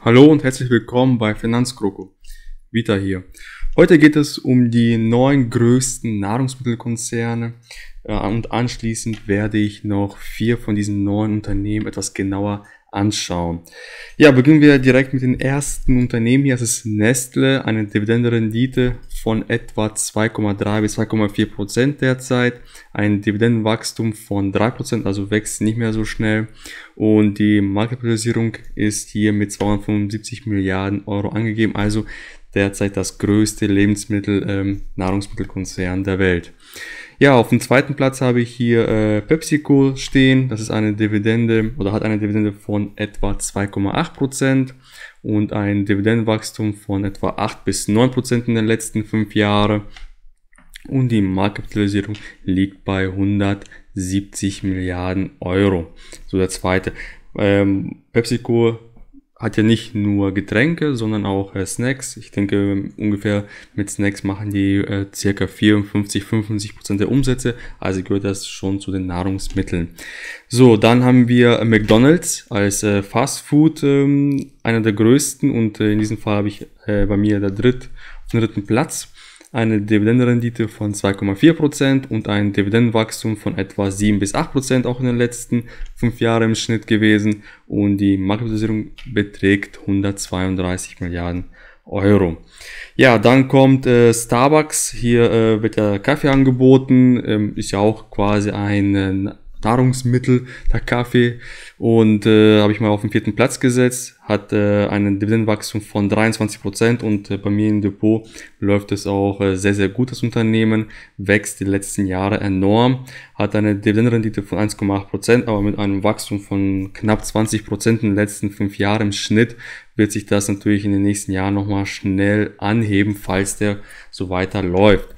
Hallo und herzlich willkommen bei Finanzkroko. Vita hier. Heute geht es um die neun größten Nahrungsmittelkonzerne äh, und anschließend werde ich noch vier von diesen neun Unternehmen etwas genauer anschauen. Ja, beginnen wir direkt mit dem ersten Unternehmen hier. Das ist Nestle, eine Dividendenrendite von etwa 2,3 bis 2,4 Prozent derzeit. Ein Dividendenwachstum von 3 Prozent, also wächst nicht mehr so schnell. Und die Marktkapitalisierung ist hier mit 275 Milliarden Euro angegeben, also derzeit das größte Lebensmittel, ähm, Nahrungsmittelkonzern der Welt. Ja, auf dem zweiten Platz habe ich hier äh, PepsiCo stehen. Das ist eine Dividende oder hat eine Dividende von etwa 2,8 Prozent und ein Dividendenwachstum von etwa 8 bis 9 Prozent in den letzten fünf Jahren. Und die Marktkapitalisierung liegt bei 170 Milliarden Euro. So der zweite. Ähm, PepsiCo hat ja nicht nur Getränke, sondern auch äh, Snacks. Ich denke, ungefähr mit Snacks machen die äh, circa 54, 55 Prozent der Umsätze. Also gehört das schon zu den Nahrungsmitteln. So, dann haben wir McDonald's als äh, Fast Food, ähm, einer der größten und äh, in diesem Fall habe ich äh, bei mir der dritt, den dritten Platz eine Dividendenrendite von 2,4% und ein Dividendenwachstum von etwa 7 bis 8% auch in den letzten 5 Jahren im Schnitt gewesen und die Marktkapitalisierung beträgt 132 Milliarden Euro. Ja, dann kommt äh, Starbucks. Hier äh, wird der Kaffee angeboten. Ähm, ist ja auch quasi ein äh, Nahrungsmittel, der Kaffee. Und äh, habe ich mal auf den vierten Platz gesetzt, hat äh, einen Dividendenwachstum von 23% Prozent und äh, bei mir im Depot läuft es auch äh, sehr, sehr gut. Das Unternehmen wächst die letzten Jahre enorm, hat eine Dividendenrendite von 1,8%, Prozent aber mit einem Wachstum von knapp 20% Prozent in den letzten fünf Jahren im Schnitt wird sich das natürlich in den nächsten Jahren nochmal schnell anheben, falls der so weiter läuft.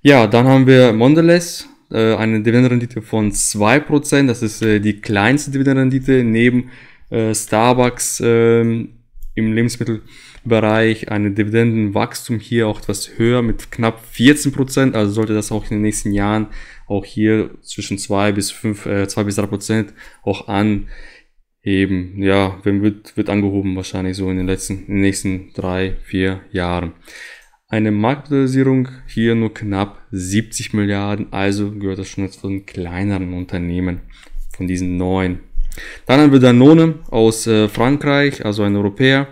Ja, dann haben wir Mondelez, äh, eine Dividendenrendite von 2%. Das ist äh, die kleinste Dividendenrendite neben äh, Starbucks ähm, im Lebensmittelbereich. Eine Dividendenwachstum hier auch etwas höher mit knapp 14%. Also sollte das auch in den nächsten Jahren auch hier zwischen 2 bis 5, äh, 2 bis 3% auch an eben, ja, wird, wird angehoben wahrscheinlich so in den letzten, in den nächsten drei, vier Jahren eine Marktkapitalisierung hier nur knapp 70 Milliarden, also gehört das schon jetzt von kleineren Unternehmen, von diesen neun. Dann haben wir Danone aus äh, Frankreich, also ein Europäer,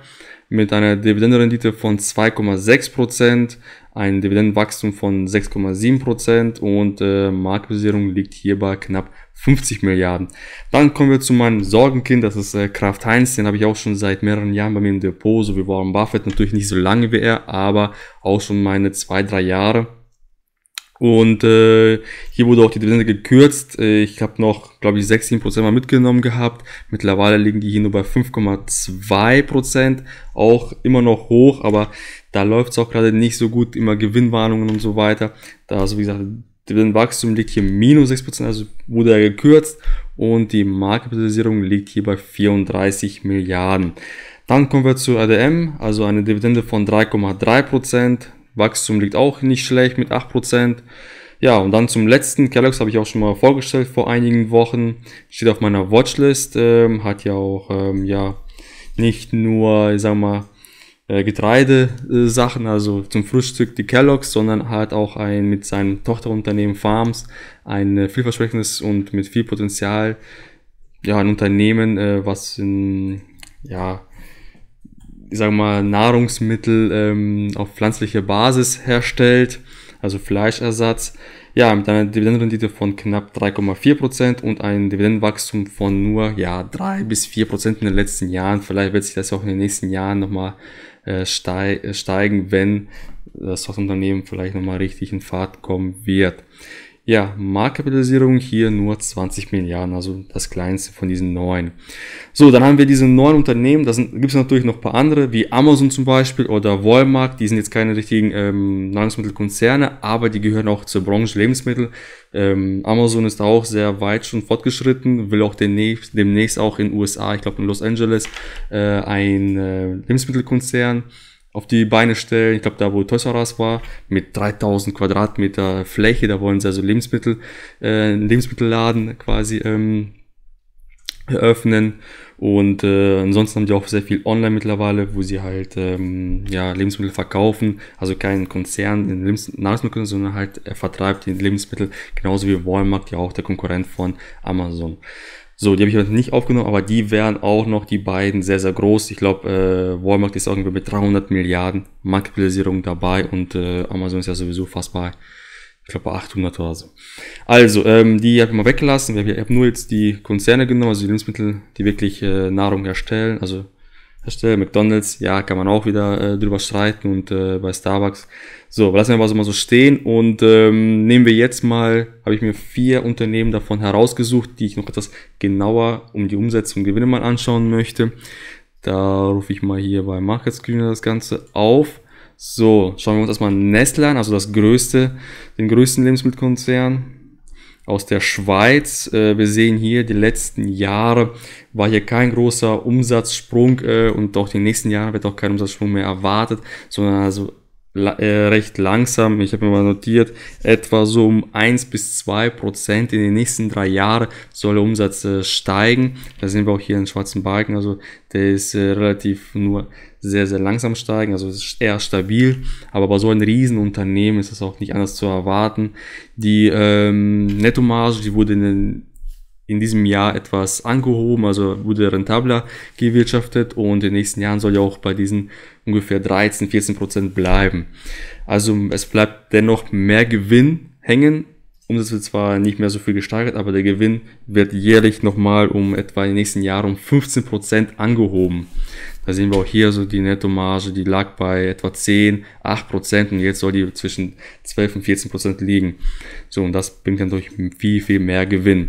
mit einer Dividendenrendite von 2,6%. Prozent ein Dividendenwachstum von 6,7% und äh, Marktkapitalisierung liegt hier bei knapp 50 Milliarden. Dann kommen wir zu meinem Sorgenkind, das ist äh, Kraft Heinz, den habe ich auch schon seit mehreren Jahren bei mir im Depot, so wie Warren Buffett, natürlich nicht so lange wie er, aber auch schon meine zwei, drei Jahre. Und äh, hier wurde auch die Dividende gekürzt. Äh, ich habe noch, glaube ich, 16 Prozent mal mitgenommen gehabt. Mittlerweile liegen die hier nur bei 5,2%. Auch immer noch hoch, aber da läuft es auch gerade nicht so gut, immer Gewinnwarnungen und so weiter. Da, also wie gesagt, das liegt hier minus 6%, also wurde er gekürzt und die Marktkapitalisierung liegt hier bei 34 Milliarden. Dann kommen wir zu ADM, also eine Dividende von 3,3%. Wachstum liegt auch nicht schlecht mit 8%. Ja, und dann zum letzten, Kellogg's habe ich auch schon mal vorgestellt vor einigen Wochen. Steht auf meiner Watchlist, ähm, hat ja auch, ähm, ja, nicht nur, ich sag mal, äh, Getreidesachen, also zum Frühstück die Kellogg's, sondern hat auch ein mit seinem Tochterunternehmen Farms ein äh, vielversprechendes und mit viel Potenzial ja, ein Unternehmen, äh, was in, ja, ich sag mal, Nahrungsmittel ähm, auf pflanzlicher Basis herstellt, also Fleischersatz. Ja, mit einer Dividendenrendite von knapp 3,4% Prozent und einem Dividendenwachstum von nur ja, 3 bis 4% in den letzten Jahren. Vielleicht wird sich das auch in den nächsten Jahren nochmal äh, äh, steigen, wenn das Unternehmen vielleicht nochmal richtig in Fahrt kommen wird. Ja, Marktkapitalisierung hier nur 20 Milliarden, also das kleinste von diesen neun. So, dann haben wir diese neun Unternehmen, da gibt es natürlich noch ein paar andere, wie Amazon zum Beispiel oder Walmart, die sind jetzt keine richtigen ähm, Nahrungsmittelkonzerne, aber die gehören auch zur Branche Lebensmittel. Ähm, Amazon ist auch sehr weit schon fortgeschritten, will auch demnächst, demnächst auch in USA, ich glaube in Los Angeles, äh, ein äh, Lebensmittelkonzern auf die Beine stellen. Ich glaube, da wo Toys war, mit 3000 Quadratmeter Fläche, da wollen sie also Lebensmittel, äh, Lebensmittelladen quasi ähm, eröffnen. Und äh, ansonsten haben die auch sehr viel online mittlerweile, wo sie halt ähm, ja, Lebensmittel verkaufen. Also kein Konzern in Lebens sondern halt er vertreibt die Lebensmittel, genauso wie Walmart, ja auch der Konkurrent von Amazon. So, die habe ich aber nicht aufgenommen, aber die wären auch noch die beiden sehr, sehr groß. Ich glaube, äh, Walmart ist irgendwie mit 300 Milliarden Marktkapitalisierung dabei und äh, Amazon ist ja sowieso fast bei, ich glaube, bei 800 oder so. Also, ähm, die habe ich mal weggelassen. Ich habe nur jetzt die Konzerne genommen, also die Lebensmittel, die wirklich äh, Nahrung erstellen, also herstelle. McDonalds, ja, kann man auch wieder äh, drüber streiten und äh, bei Starbucks. So, lassen wir aber so mal so stehen und ähm, nehmen wir jetzt mal, habe ich mir vier Unternehmen davon herausgesucht, die ich noch etwas genauer um die Umsetzung Gewinne mal anschauen möchte. Da rufe ich mal hier bei Market Screener das Ganze auf. So, schauen wir uns erstmal Nestle an, also das größte, den größten Lebensmittelkonzern aus der Schweiz. Äh, wir sehen hier, die letzten Jahre war hier kein großer Umsatzsprung äh, und auch die nächsten Jahre wird auch kein Umsatzsprung mehr erwartet, sondern also äh, recht langsam, ich habe mir mal notiert, etwa so um 1 bis 2 Prozent in den nächsten drei Jahren soll der Umsatz äh, steigen. Da sehen wir auch hier einen schwarzen Balken, also der ist äh, relativ nur sehr, sehr langsam steigen, also ist eher stabil, aber bei so einem Riesenunternehmen ist das auch nicht anders zu erwarten. Die ähm, Nettomarge, die wurde in den in diesem Jahr etwas angehoben, also wurde rentabler gewirtschaftet und in den nächsten Jahren soll ja auch bei diesen ungefähr 13, 14 Prozent bleiben. Also es bleibt dennoch mehr Gewinn hängen. Umsatz wird zwar nicht mehr so viel gesteigert, aber der Gewinn wird jährlich nochmal um etwa in den nächsten Jahren um 15 Prozent angehoben. Da sehen wir auch hier so die Nettomarge, die lag bei etwa 10, 8 Prozent und jetzt soll die zwischen 12 und 14 Prozent liegen. So, und das bringt natürlich viel, viel mehr Gewinn.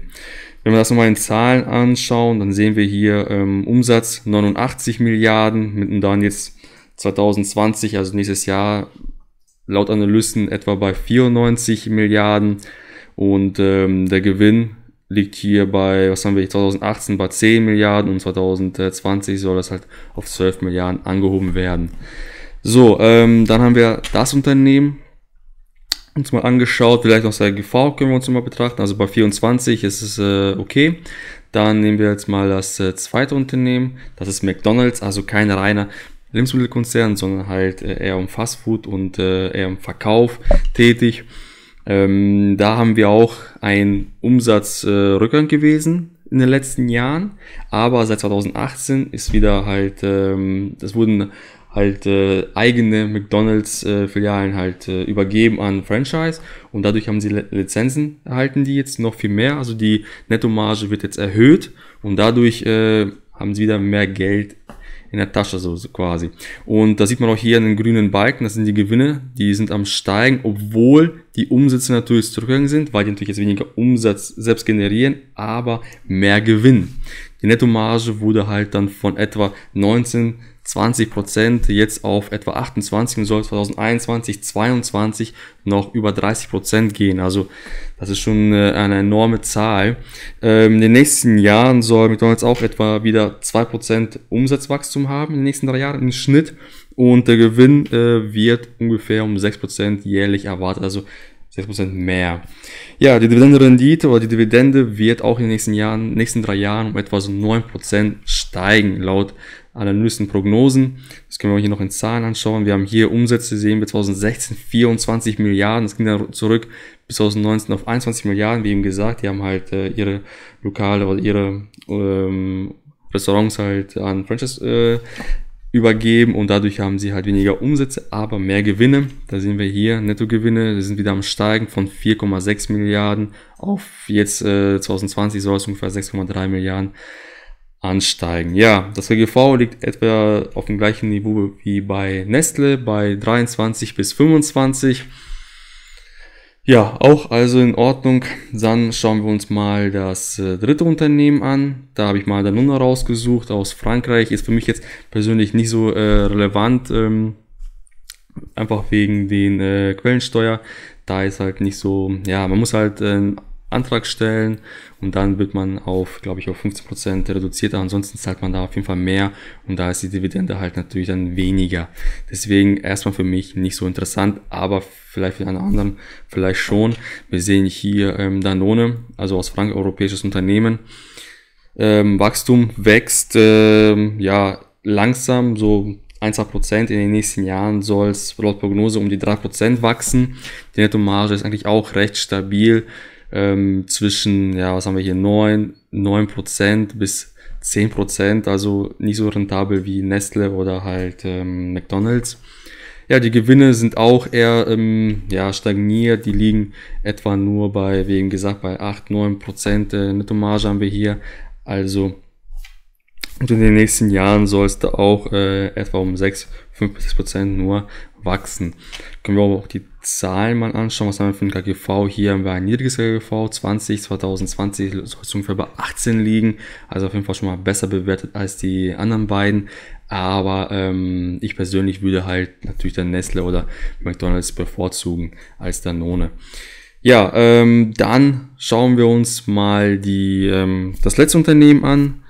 Wenn wir das nochmal in Zahlen anschauen, dann sehen wir hier ähm, Umsatz 89 Milliarden, mit einem dann jetzt 2020, also nächstes Jahr, laut Analysten etwa bei 94 Milliarden. Und ähm, der Gewinn liegt hier bei, was haben wir, 2018 bei 10 Milliarden und 2020 soll das halt auf 12 Milliarden angehoben werden. So, ähm, dann haben wir das Unternehmen uns mal angeschaut. Vielleicht aus sein GV können wir uns mal betrachten. Also bei 24 ist es äh, okay. Dann nehmen wir jetzt mal das äh, zweite Unternehmen. Das ist McDonald's, also kein reiner Lebensmittelkonzern, sondern halt äh, eher um Fastfood und äh, eher um Verkauf tätig. Ähm, da haben wir auch einen Umsatzrückgang äh, gewesen in den letzten Jahren, aber seit 2018 ist wieder halt, ähm, das wurden halt äh, eigene McDonalds-Filialen äh, halt äh, übergeben an Franchise und dadurch haben sie Lizenzen erhalten, die jetzt noch viel mehr, also die Nettomarge wird jetzt erhöht und dadurch äh, haben sie wieder mehr Geld in der Tasche so, so quasi. Und da sieht man auch hier einen grünen Balken, das sind die Gewinne, die sind am Steigen, obwohl die Umsätze natürlich zurückgegangen sind, weil die natürlich jetzt weniger Umsatz selbst generieren, aber mehr Gewinn. Die Nettomarge wurde halt dann von etwa 19 20 jetzt auf etwa 28 und soll 2021, 2022 noch über 30 gehen. Also das ist schon äh, eine enorme Zahl. Ähm, in den nächsten Jahren soll McDonald's auch etwa wieder 2 Umsatzwachstum haben in den nächsten drei Jahren im Schnitt und der Gewinn äh, wird ungefähr um 6 jährlich erwartet. Also 6% mehr. Ja, die Dividendenrendite oder die Dividende wird auch in den nächsten Jahren, nächsten drei Jahren um etwa so 9% steigen, laut Analysten, Prognosen. Das können wir hier noch in Zahlen anschauen. Wir haben hier Umsätze sehen wir 2016 24 Milliarden. Das ging dann zurück bis 2019 auf 21 Milliarden, wie eben gesagt. Die haben halt äh, ihre Lokale oder ihre ähm, Restaurants halt an Franchise äh, übergeben und dadurch haben sie halt weniger Umsätze, aber mehr Gewinne. Da sehen wir hier Nettogewinne, die sind wieder am Steigen von 4,6 Milliarden auf jetzt äh, 2020 soll es ungefähr 6,3 Milliarden ansteigen. Ja, das KGV liegt etwa auf dem gleichen Niveau wie bei Nestle bei 23 bis 25. Ja, auch also in Ordnung. Dann schauen wir uns mal das äh, dritte Unternehmen an. Da habe ich mal Danone rausgesucht aus Frankreich. Ist für mich jetzt persönlich nicht so äh, relevant, ähm, einfach wegen den äh, Quellensteuer. Da ist halt nicht so, ja, man muss halt ähm, Antrag stellen und dann wird man auf, glaube ich, auf 15% reduziert. Ansonsten zahlt man da auf jeden Fall mehr und da ist die Dividende halt natürlich dann weniger. Deswegen erstmal für mich nicht so interessant, aber vielleicht für einen anderen vielleicht schon. Wir sehen hier ähm, Danone, also aus Frank, europäisches Unternehmen. Ähm, Wachstum wächst ähm, ja langsam, so 1,2% in den nächsten Jahren soll es laut Prognose um die 3% wachsen. Die Nettomarge ist eigentlich auch recht stabil ähm, zwischen, ja, was haben wir hier, 9, 9% bis 10%, also nicht so rentabel wie Nestle oder halt ähm, McDonald's. Ja, die Gewinne sind auch eher ähm, ja, stagniert, die liegen etwa nur bei, wie eben gesagt, bei 8, 9% äh, Nettomarge haben wir hier, also und in den nächsten Jahren soll es da auch äh, etwa um 6, 5 bis 6 nur wachsen. Können wir auch die Zahlen mal anschauen, was haben wir für ein KGV? Hier haben wir ein niedriges KGV, 20, 2020 soll es ungefähr bei 18 liegen, also auf jeden Fall schon mal besser bewertet als die anderen beiden. Aber ähm, ich persönlich würde halt natürlich dann Nestle oder McDonalds bevorzugen als Danone. Ja, ähm, dann schauen wir uns mal die, ähm, das letzte Unternehmen an.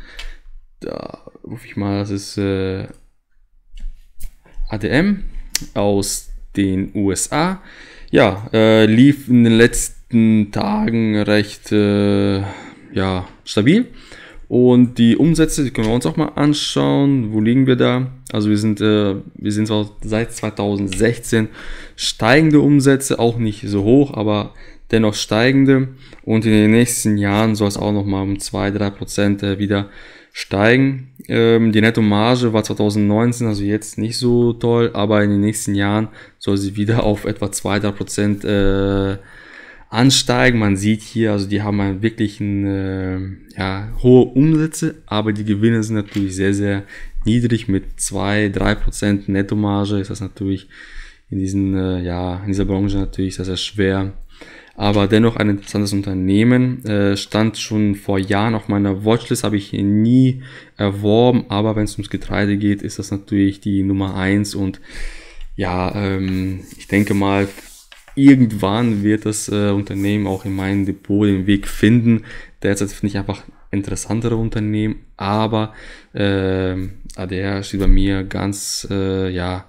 Da rufe ich mal, das ist äh, ADM aus den USA. Ja, äh, lief in den letzten Tagen recht äh, ja, stabil. Und die Umsätze, die können wir uns auch mal anschauen. Wo liegen wir da? Also wir sind, äh, wir sind zwar seit 2016 steigende Umsätze, auch nicht so hoch, aber dennoch steigende. Und in den nächsten Jahren soll es auch nochmal um 2-3% äh, wieder steigen. Ähm, die Nettomarge war 2019, also jetzt nicht so toll, aber in den nächsten Jahren soll sie wieder auf etwa 2-3% äh, ansteigen. Man sieht hier, also die haben einen wirklichen äh, ja, hohe Umsätze, aber die Gewinne sind natürlich sehr, sehr niedrig mit 2-3% Nettomarge. Ist das natürlich in, diesen, äh, ja, in dieser Branche natürlich sehr, sehr schwer aber dennoch ein interessantes Unternehmen. Äh, stand schon vor Jahren auf meiner Watchlist, habe ich nie erworben, aber wenn es ums Getreide geht, ist das natürlich die Nummer eins und ja, ähm, ich denke mal, irgendwann wird das äh, Unternehmen auch in meinem Depot den Weg finden. Derzeit finde ich einfach interessantere Unternehmen, aber äh, ADR steht bei mir ganz, äh, ja,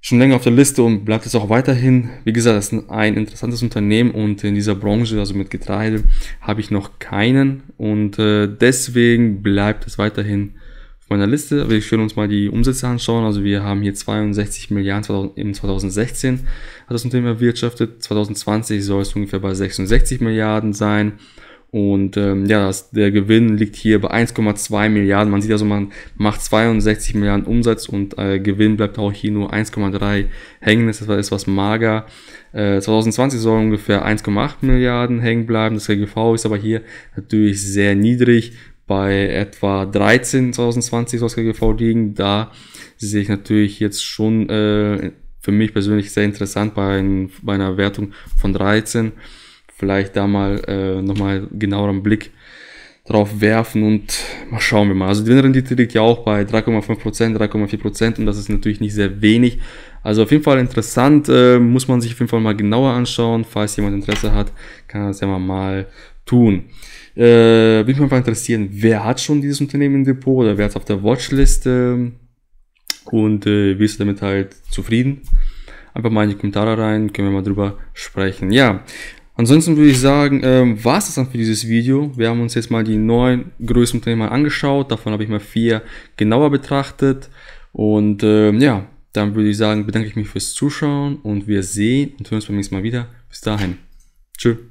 schon länger auf der Liste und bleibt es auch weiterhin. Wie gesagt, das ist ein interessantes Unternehmen und in dieser Branche, also mit Getreide, habe ich noch keinen und äh, deswegen bleibt es weiterhin auf meiner Liste. Wir können uns mal die Umsätze anschauen. Also wir haben hier 62 Milliarden im 2016 hat das Unternehmen erwirtschaftet. 2020 soll es ungefähr bei 66 Milliarden sein. Und ähm, ja, das, der Gewinn liegt hier bei 1,2 Milliarden. Man sieht also, man macht 62 Milliarden Umsatz und äh, Gewinn bleibt auch hier nur 1,3 hängen. Das ist was mager. Äh, 2020 soll ungefähr 1,8 Milliarden hängen bleiben. Das LGV ist aber hier natürlich sehr niedrig. Bei etwa 13 2020 soll das LGV liegen. Da sehe ich natürlich jetzt schon äh, für mich persönlich sehr interessant bei, ein, bei einer Wertung von 13 vielleicht da mal äh, nochmal genaueren Blick drauf werfen und mal schauen wir mal. Also die Rendite liegt ja auch bei 3,5%, 3,4% und das ist natürlich nicht sehr wenig. Also auf jeden Fall interessant, äh, muss man sich auf jeden Fall mal genauer anschauen. Falls jemand Interesse hat, kann das ja mal mal tun. Äh, würde mich einfach interessieren, wer hat schon dieses Unternehmen im Depot oder wer hat es auf der Watchliste ähm, und äh, wie ist damit halt zufrieden? Einfach mal in die Kommentare rein, können wir mal drüber sprechen. Ja, Ansonsten würde ich sagen, ähm, war es das dann für dieses Video. Wir haben uns jetzt mal die neun größten Unternehmen angeschaut. Davon habe ich mal vier genauer betrachtet. Und ähm, ja, dann würde ich sagen, bedanke ich mich fürs Zuschauen und wir sehen und hören uns beim nächsten Mal wieder. Bis dahin. Tschüss.